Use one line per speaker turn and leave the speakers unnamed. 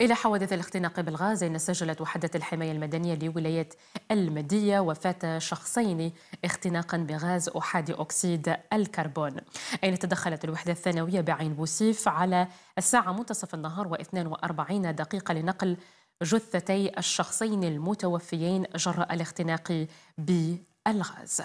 إلى حوادث الاختناق بالغاز إن سجلت وحدة الحماية المدنية لولاية المدية وفاة شخصين اختناقا بغاز أحادي أكسيد الكربون أين تدخلت الوحدة الثانوية بعين بوسيف على الساعة منتصف النهار و42 دقيقة لنقل جثتي الشخصين المتوفيين جراء الاختناق بالغاز